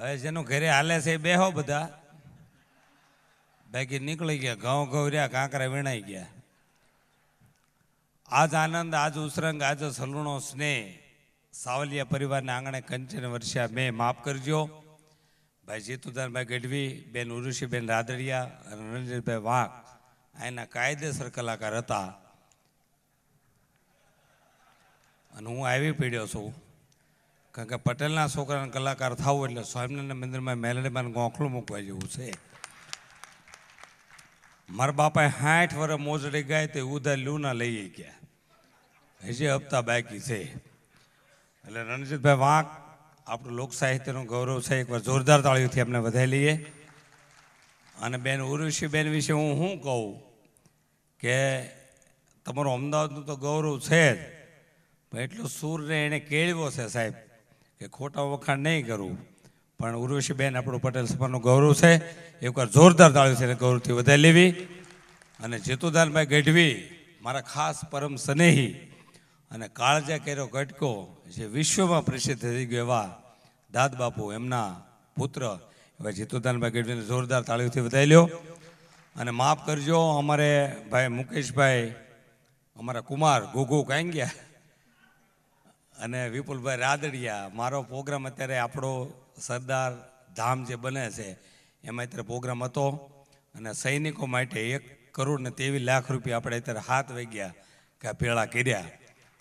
હવે જેનું ઘરે હાલે છે એ બેહો બધા બાકી નીકળી ગયા ઘઉં ઘઉં રહ્યા કાંકરા વીણાઈ ગયા આજ આનંદ આજ ઉસરંગ આજ સલૂણો સ્નેહ સાવલિયા પરિવારના આંગણે કંચન વર્ષ્યા મેં માફ કરજો ભાઈ જીતુદાનભાઈ ગઢવી બેન ઉરુષીબેન રાદડિયા અને રણજીતભાઈ વાંક એના કાયદેસર કલાકાર હતા અને હું આવી પીડ્યો છું કારણ કે પટેલના છોકરાને કલાકાર થવું એટલે સ્વામિનારાયણ મંદિરમાં મેલડીમાં ગોખલું મૂકવા જેવું છે મારા બાપાએ સાઠ વર્ષ મોજડી ગાય તે ઉધા લૂના લઈએ ગયા હજી હપ્તા બાકી છે એટલે રણજીતભાઈ વાંક આપણું લોક સાહિત્યનું ગૌરવ છે એકવાર જોરદાર તાળીઓથી એમને વધાઈ લઈએ અને બેન ઉર્વશીબેન વિશે હું શું કહું કે તમારું અમદાવાદનું તો ગૌરવ છે જ એટલો સૂરને એણે કેળવ્યો છે સાહેબ કે ખોટા વખાણ નહીં કરવું પણ ઉર્વશીબેન આપણું પટેલ સભાનું ગૌરવ છે એકવાર જોરદાર તાળી છે ગૌરવથી વધારી લેવી અને જેતુદાનભાઈ ગઢવી મારા ખાસ પરમ સ્નેહી અને કાળજા કેરો ઘટકો જે વિશ્વમાં પ્રસિદ્ધ થઈ ગયો એવા દાદ બાપુ એમના પુત્ર એવા જીતુદાનભાઈ ગઢવીને જોરદાર તાળીઓથી વધારી લ્યો અને માફ કરજો અમારે ભાઈ મુકેશભાઈ અમારા કુમાર ગોગો કાંગ્યા અને વિપુલભાઈ રાદડિયા મારો પ્રોગ્રામ અત્યારે આપણો સરદાર ધામ જે બને છે એમાં અત્યારે પ્રોગ્રામ હતો અને સૈનિકો માટે એક કરોડ ને ત્રેવીસ લાખ રૂપિયા આપણે અત્યારે હાથ વાગ્યા કે પેળા કર્યા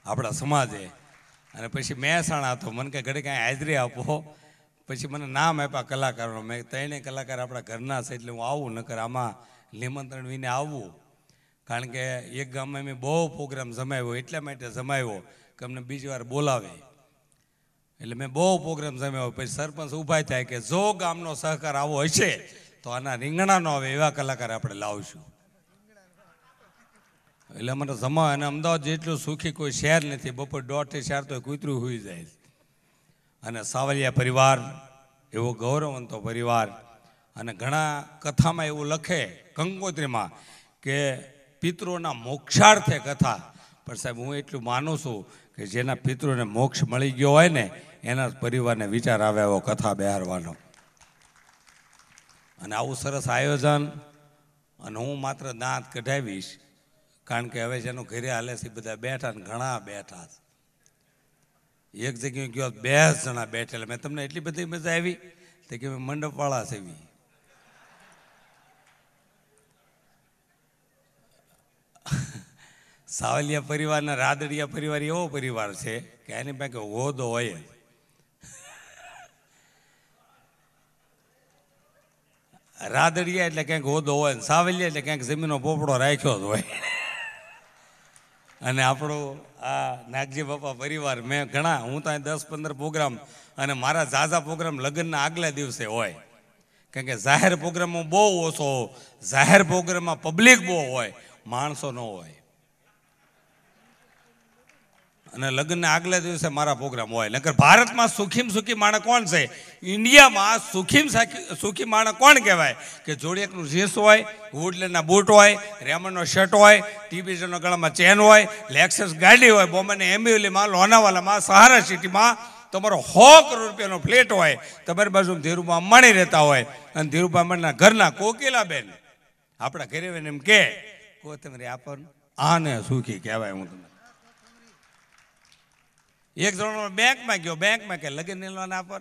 આપણા સમાજે અને પછી મહેસાણા હતો મને કે ઘડે કાંઈ હાજરી આપો પછી મને નામ આપ્યા કલાકારોનો મેં ત્રણેય કલાકાર આપણા ઘરના છે એટલે હું આવું નકર આમાં નિમંત્રણ વિને આવવું કારણ કે એક ગામમાં મેં બહુ પ્રોગ્રામ જમાવ્યો એટલા માટે જમાવ્યો કે અમને બીજી વાર બોલાવે એટલે મેં બહુ પ્રોગ્રામ જમ્યો પછી સરપંચ ઊભા થાય કે જો ગામનો સહકાર આવો હશે તો આના રીંગણાનો આવે એવા કલાકાર આપણે લાવશું એટલે મને જમા અને અમદાવાદ જેટલું સુખી કોઈ શહેર નથી બપોર દોઢથી શહેર તો કૂતરું હોઈ જાય અને સાવલિયા પરિવાર એવો ગૌરવંતો પરિવાર અને ઘણા કથામાં એવું લખે કંકોત્રીમાં કે પિતૃના મોક્ષાર્થે કથા પણ સાહેબ હું એટલું માનું છું કે જેના પિતૃને મોક્ષ મળી ગયો હોય ને એના પરિવારને વિચાર આવે એવો કથા બહારવાનો અને આવું સરસ આયોજન અને હું માત્ર દાંત કઢાવીશ કારણ કે હવે જેનું ઘરે હાલે છે બધા બેઠા ને ઘણા બેઠા એક જગ્યાએ ગયો બે જણા બેઠેલા મેં તમને એટલી બધી મજા આવી તે કે મંડપવાળા સેવી સાવલિયા પરિવારના રાદડિયા પરિવાર એવો પરિવાર છે કે એની પાસે હોદો હોય રાદડિયા એટલે ક્યાંક હોદ હોય ને સાવલિયા એટલે ક્યાંક જમીનો પોપડો રાખ્યો જ હોય અને આપણો આ નાગજી બાપા પરિવાર મેં ઘણા હું તો દસ પંદર પ્રોગ્રામ અને મારા ઝાઝા પ્રોગ્રામ લગ્નના આગલા દિવસે હોય કારણ કે જાહેર પ્રોગ્રામમાં બહુ ઓછો જાહેર પ્રોગ્રામમાં પબ્લિક બહુ હોય માણસો ન હોય અને લગ્નના આગલા દિવસે મારા પ્રોગ્રામ હોય નકર ભારતમાં સુખીમ સુખી માણસ કોણ છે ઇન્ડિયામાં સુખીમ સુખી માણસ કોણ કહેવાય કે જોડિયકનું જીન્સ હોય વુડલેન્ડના બૂટ હોય રેમન્ડનો શર્ટ હોય ટીબીજનો ગળામાં ચેન હોય લેક્સસ ગાડી હોય બોમ્બેની એમ્બ્યુલીમાં લોનાવાલામાં સહારા સિટીમાં તમારો સો રૂપિયાનો ફ્લેટ હોય તમારી બાજુ ધીરુભા અંબાણી રહેતા હોય અને ધીરુભા અંબાણીના ઘરના બેન આપણા ઘરે એમ કે કો તમે આપણને આને સુખી કહેવાય હું તમને એક જણો બેંકમાં ગયો બેંકમાં કે લગ્ન લોન આપો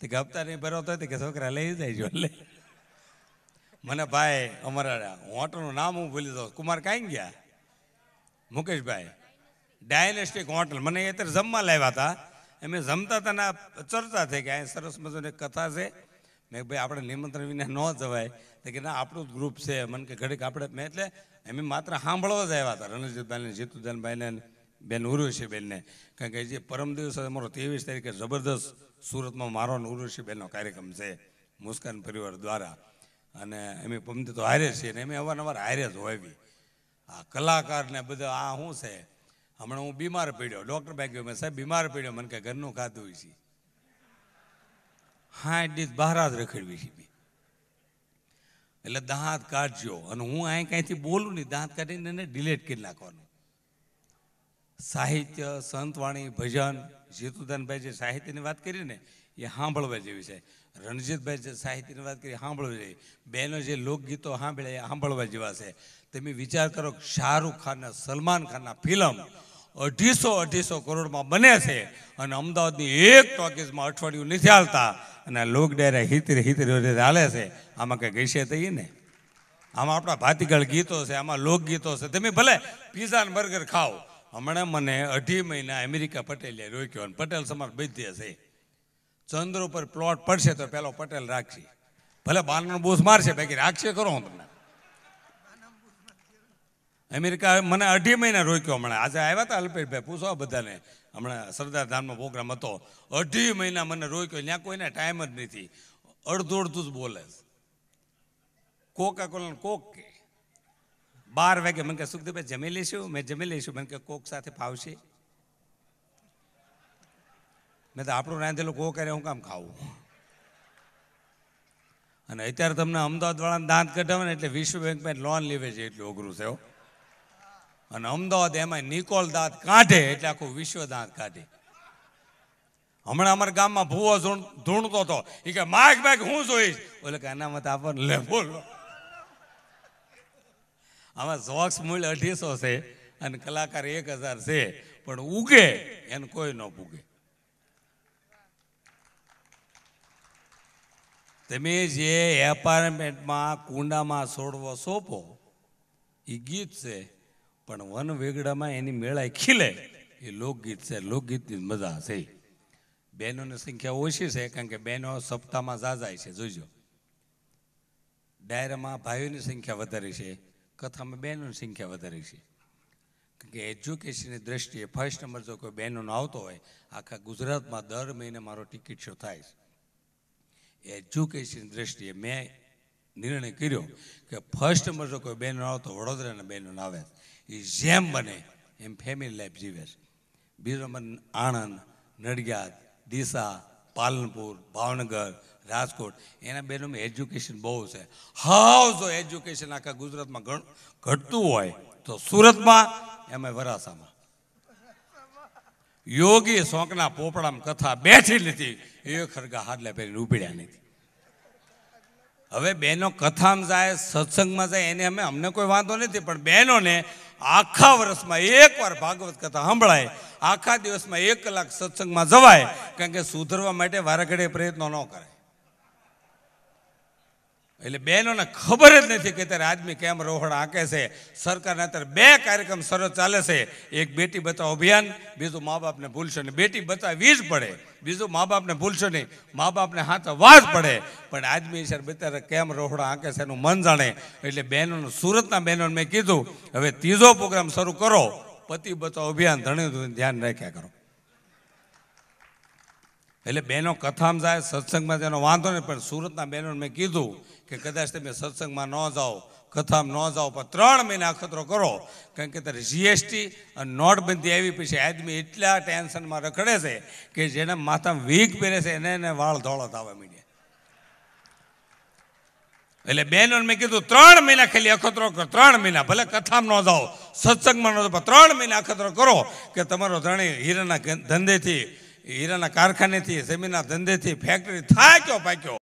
તે કે હપ્તા નહીં ભરો તો કે છોકરા લઈ જાય એટલે મને ભાઈ અમારા હોટલનું નામ હું ભૂલી દઉં કુમાર કાંઈ ગયા મુકેશભાઈ ડાયનેસ્ટિક હોટલ મને અત્યારે જમવા લાવ્યા હતા એમ જમતા હતા ને ચર્ચા થઈ કે અહીં સરસ મજાની કથા છે મેં ભાઈ આપણે નિમંત્રણ વિના ન જવાય તો કે ના આપણું જ ગ્રુપ છે મને કે ઘડીક આપણે મેં એટલે એમ માત્ર સાંભળવા જ આવ્યા હતા રણજીતભાઈને જીતુદાનભાઈને બેન ઉર્વશી બેનને કારણ કે જે પરમ દિવસ અમારો ત્રેવીસ તારીખે જબરદસ્ત સુરતમાં મારો અને ઉર્વશી બેનનો કાર્યક્રમ છે મુસ્કાન પરિવાર દ્વારા અને એમ પમતી તો હારે છીએ ને અમે અવારનવાર હારે જ બી આ કલાકાર ને બધા આ શું છે હમણાં હું બીમાર પડ્યો ડૉક્ટર ભાઈ ગયો મેં સાહેબ બીમાર પડ્યો મને કે ઘરનું ખાધું છે હાઠ દિવસ બહાર જ રખડવી છે એટલે દાંત કાઢજો અને હું અહીં કાંઈથી બોલું નહીં દાંત કાઢીને એને ડિલેટ કરી નાખવાનું સાહિત્ય સંતવાણી ભજન જીતુદાનભાઈ જે સાહિત્યની વાત કરી ને એ સાંભળવા જેવી છે રણજીતભાઈ જે સાહિત્યની વાત કરી સાંભળવા જેવી બેનો જે લોકગીતો સાંભળે એ સાંભળવા જેવા છે તમે વિચાર કરો શાહરૂખ ખાનના સલમાન ખાનના ફિલ્મ અઢીસો અઢીસો કરોડમાં બને છે અને અમદાવાદની એક ટોકીઝમાં અઠવાડિયું નથી હાલતા અને લોક ડાયરા હિતરી હિતરે હાલે છે આમાં કંઈ ગઈશે થઈ ને આમાં આપણા ભાતીગળ ગીતો છે આમાં લોકગીતો છે તમે ભલે પીઝા અને બર્ગર ખાઓ હમણાં મને અઢી મહિના અમેરિકા પટેલે રોક્યો અને પટેલ સમાજ બધી હશે ચંદ્ર ઉપર પ્લોટ પડશે તો પેલો પટેલ રાખશે ભલે બારનો બોસ મારશે બાકી રાખશે કરો હું તમને અમેરિકા મને અઢી મહિના રોક્યો હમણાં આજે આવ્યા હતા અલ્પેશભાઈ પૂછો બધાને હમણાં સરદાર ધામનો પ્રોગ્રામ હતો અઢી મહિના મને રોક્યો ત્યાં કોઈને ટાઈમ જ નથી અડધું અડધું જ બોલે કોકા કોલા કોક કે બાર વાગે મને કે ભાઈ જમી લઈશું મેં જમી લઈશું મને કે કોક સાથે ફાવશે મેં તો આપણું રાંધેલું કોક કરે હું કામ ખાવું અને અત્યારે તમને અમદાવાદવાળાને દાંત કઢાવે ને એટલે વિશ્વ બેંકમાં લોન લેવે છે એટલું અઘરું થયો અને અમદાવાદ એમાં નિકોલ દાંત કાઢે એટલે આખું વિશ્વ દાંત કાઢે હમણાં અમારા ગામમાં ભૂવો ધૂણતો હતો એ કે માગ માગ હું જોઈશ એટલે કે એના મત આપણને લે બોલો આમાં ઝોક્સ મૂળ અઢીસો છે અને કલાકાર એક હજાર છે પણ ઉગે એને કોઈ ન ભૂગે તમે જે એપાર્ટમેન્ટમાં કુંડામાં છોડવો સોંપો એ ગીત છે પણ વન વેગડામાં એની મેળાએ ખીલે એ લોકગીત છે લોકગીતની મજા છે બહેનોની સંખ્યા ઓછી છે કારણ કે બહેનો સપ્તાહમાં ઝાઝાય છે જોજો ડાયરામાં ભાઈઓની સંખ્યા વધારે છે કથામાં બહેનોની સંખ્યા વધારે છે કે એજ્યુકેશનની દ્રષ્ટિએ ફર્સ્ટ નંબર જો કોઈ બહેનોનો આવતો હોય આખા ગુજરાતમાં દર મહિને મારો ટિકિટ શો થાય છે એજ્યુકેશનની દ્રષ્ટિએ મેં નિર્ણય કર્યો કે ફર્સ્ટ નંબર જો કોઈ બહેનો આવતો વડોદરાના બહેનો આવે એ જેમ બને એમ ફેમિલી લાઈફ જીવે છે બીજો નંબર આણંદ નડિયાદ દિશા પાલનપુર ભાવનગર રાજકોટ એના બેનોમાં એજ્યુકેશન બહુ છે હાવ જો એજ્યુકેશન આખા ગુજરાતમાં ઘણ ઘટતું હોય તો સુરતમાં એમાં વરાસામાં યોગી શોકના પોપડામાં કથા બેઠી લીધી એ ખરગા હાડલે પહેરીને ઉપડ્યા નથી હવે બહેનો કથામાં જાય સત્સંગમાં જાય એને અમે અમને કોઈ વાંધો નથી પણ બહેનોને આખા વર્ષમાં એકવાર ભાગવત કથા સંભળાય આખા દિવસમાં એક કલાક સત્સંગમાં જવાય કારણ કે સુધરવા માટે વારાઘડીએ પ્રયત્નો ન કરાય એટલે બહેનોને ખબર જ નથી કે અત્યારે આદમી કેમ રોહણ આંકે છે સરકારને અત્યારે બે કાર્યક્રમ સરસ ચાલે છે એક બેટી બચાવો અભિયાન બીજું મા બાપને ભૂલશો નહીં બેટી બચાવવી જ પડે બીજું મા બાપને ભૂલશો નહીં મા બાપને હાથવા જ પડે પણ આદમી સર અત્યારે કેમ રોહડા આંકે છે એનું મન જાણે એટલે બહેનોનું સુરતના બહેનોને મેં કીધું હવે ત્રીજો પ્રોગ્રામ શરૂ કરો પતિ બચાવ અભિયાન ધણી ધ્યાન રાખ્યા કરો એટલે બહેનો કથામાં જાય સત્સંગમાં તેનો વાંધો નહીં પણ સુરતના બહેનોને મેં કીધું કે કદાચ તમે સત્સંગમાં ન જાઓ કથામાં ન જાઓ પણ ત્રણ મહિના અખતરો કરો કારણ કે ત્યારે જીએસટી અને નોટબંધી આવી પછી આદમી એટલા ટેન્શનમાં રખડે છે કે જેને માથામાં વીક પહેરે છે એને એને વાળ ધોળત આવે મીડે એટલે બહેનોને મેં કીધું ત્રણ મહિના ખાલી અખતરો કરો ત્રણ મહિના ભલે કથામાં ન જાઓ સત્સંગમાં ન જાઓ પણ ત્રણ મહિના અખતરો કરો કે તમારો ધણી હીરાના ધંધેથી હીરાના કારખાનેથી જમીનના ધંધેથી ફેક્ટરી થાક્યો પાક્યો